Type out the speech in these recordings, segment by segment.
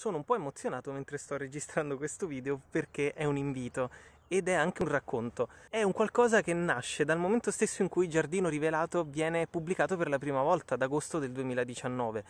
sono un po' emozionato mentre sto registrando questo video perché è un invito ed è anche un racconto. È un qualcosa che nasce dal momento stesso in cui Giardino Rivelato viene pubblicato per la prima volta, ad agosto del 2019.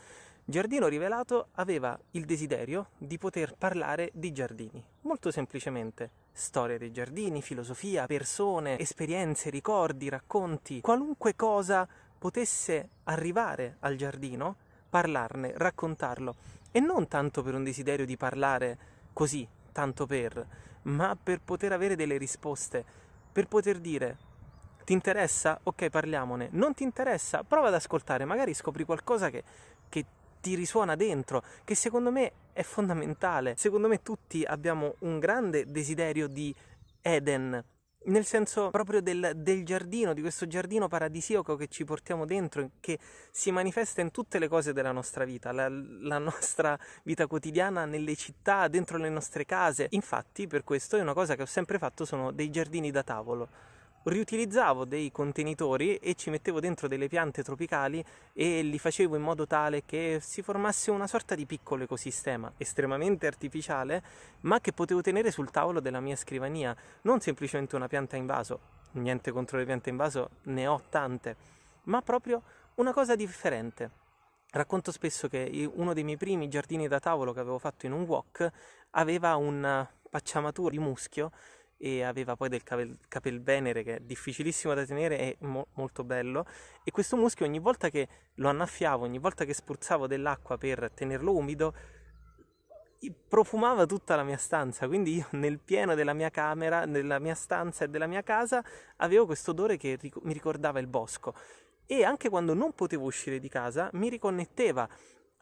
Giardino Rivelato aveva il desiderio di poter parlare di giardini, molto semplicemente. Storia dei giardini, filosofia, persone, esperienze, ricordi, racconti, qualunque cosa potesse arrivare al giardino parlarne, raccontarlo. E non tanto per un desiderio di parlare così, tanto per, ma per poter avere delle risposte, per poter dire ti interessa? Ok, parliamone. Non ti interessa? Prova ad ascoltare, magari scopri qualcosa che, che ti risuona dentro, che secondo me è fondamentale. Secondo me tutti abbiamo un grande desiderio di Eden, nel senso proprio del, del, giardino, di questo giardino paradisiaco che ci portiamo dentro, che si manifesta in tutte le cose della nostra vita, la, la nostra vita quotidiana nelle città, dentro le nostre case. Infatti, per questo è una cosa che ho sempre fatto, sono dei giardini da tavolo riutilizzavo dei contenitori e ci mettevo dentro delle piante tropicali e li facevo in modo tale che si formasse una sorta di piccolo ecosistema estremamente artificiale, ma che potevo tenere sul tavolo della mia scrivania, non semplicemente una pianta in vaso. Niente contro le piante in vaso, ne ho tante, ma proprio una cosa differente. Racconto spesso che uno dei miei primi giardini da tavolo che avevo fatto in un wok aveva una pacciamatura di muschio e aveva poi del capel, capelvenere che è difficilissimo da tenere e mo- molto bello e questo muschio ogni volta che lo annaffiavo, ogni volta che spruzzavo dell'acqua per tenerlo umido profumava tutta la mia stanza, quindi io nel pieno della mia camera, della mia stanza e della mia casa avevo questo odore che ric- mi ricordava il bosco e anche quando non potevo uscire di casa mi riconnetteva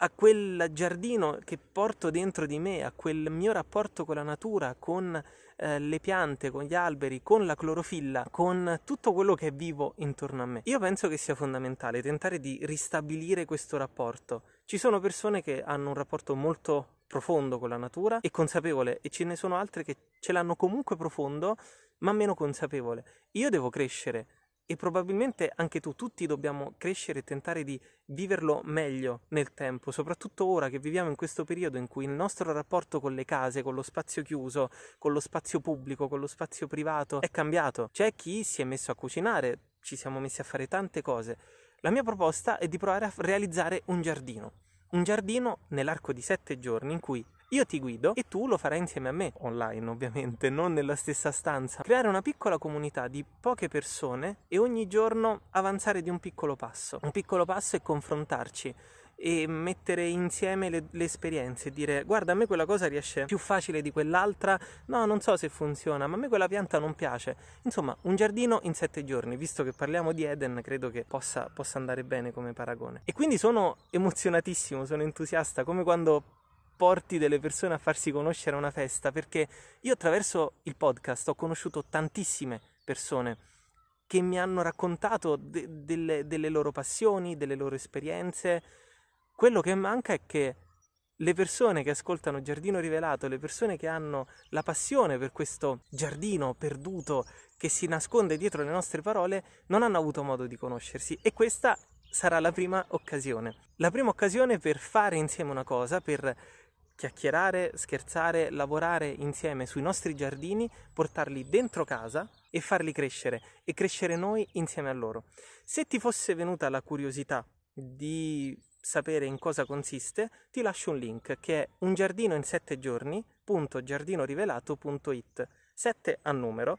a quel giardino che porto dentro di me, a quel mio rapporto con la natura, con eh, le piante, con gli alberi, con la clorofilla, con tutto quello che è vivo intorno a me. Io penso che sia fondamentale tentare di ristabilire questo rapporto. Ci sono persone che hanno un rapporto molto profondo con la natura e consapevole e ce ne sono altre che ce l'hanno comunque profondo ma meno consapevole. Io devo crescere e probabilmente anche tu, tutti dobbiamo crescere e tentare di viverlo meglio nel tempo, soprattutto ora che viviamo in questo periodo in cui il nostro rapporto con le case, con lo spazio chiuso, con lo spazio pubblico, con lo spazio privato è cambiato. C'è chi si è messo a cucinare, ci siamo messi a fare tante cose. La mia proposta è di provare a realizzare un giardino, un giardino nell'arco di sette giorni in cui io ti guido e tu lo farai insieme a me, online ovviamente, non nella stessa stanza. Creare una piccola comunità di poche persone e ogni giorno avanzare di un piccolo passo. Un piccolo passo è confrontarci e mettere insieme le, le, esperienze, dire guarda a me quella cosa riesce più facile di quell'altra, no non so se funziona, ma a me quella pianta non piace. Insomma, un giardino in sette giorni, visto che parliamo di Eden, credo che possa, possa andare bene come paragone. E quindi sono emozionatissimo, sono entusiasta, come quando porti delle persone a farsi conoscere a una festa, perché io attraverso il podcast ho conosciuto tantissime persone che mi hanno raccontato de- delle, delle loro passioni, delle loro esperienze. Quello che manca è che le persone che ascoltano Giardino Rivelato, le persone che hanno la passione per questo giardino perduto che si nasconde dietro le nostre parole, non hanno avuto modo di conoscersi e questa sarà la prima occasione. La prima occasione per fare insieme una cosa, per chiacchierare, scherzare, lavorare insieme sui nostri giardini, portarli dentro casa e farli crescere e crescere noi insieme a loro. Se ti fosse venuta la curiosità di sapere in cosa consiste, ti lascio un link che è un giardino in 7 giorni.giardinorivelato.it 7 a numero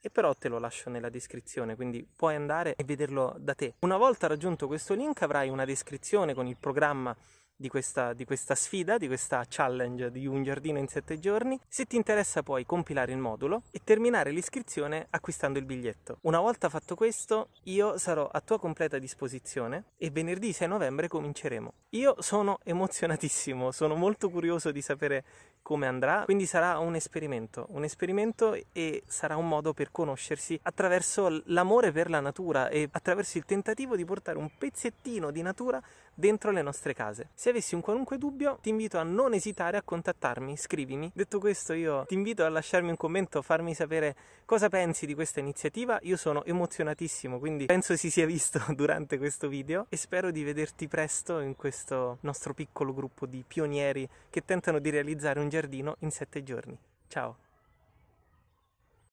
e però te lo lascio nella descrizione, quindi puoi andare e vederlo da te. Una volta raggiunto questo link avrai una descrizione con il programma di questa, di questa sfida, di questa challenge di un giardino in sette giorni. Se ti interessa puoi compilare il modulo e terminare l'iscrizione acquistando il biglietto. Una volta fatto questo io sarò a tua completa disposizione e venerdì 6 novembre cominceremo. Io sono emozionatissimo, sono molto curioso di sapere come andrà, quindi sarà un esperimento, un esperimento e sarà un modo per conoscersi attraverso l'amore per la natura e attraverso il tentativo di portare un pezzettino di natura dentro le nostre case. Se avessi un qualunque dubbio, ti invito a non esitare a contattarmi, scrivimi. Detto questo, io ti invito a lasciarmi un commento, farmi sapere cosa pensi di questa iniziativa. Io sono emozionatissimo, quindi penso si sia visto durante questo video e spero di vederti presto in questo nostro piccolo gruppo di pionieri che tentano di realizzare un giardino in sette giorni. Ciao!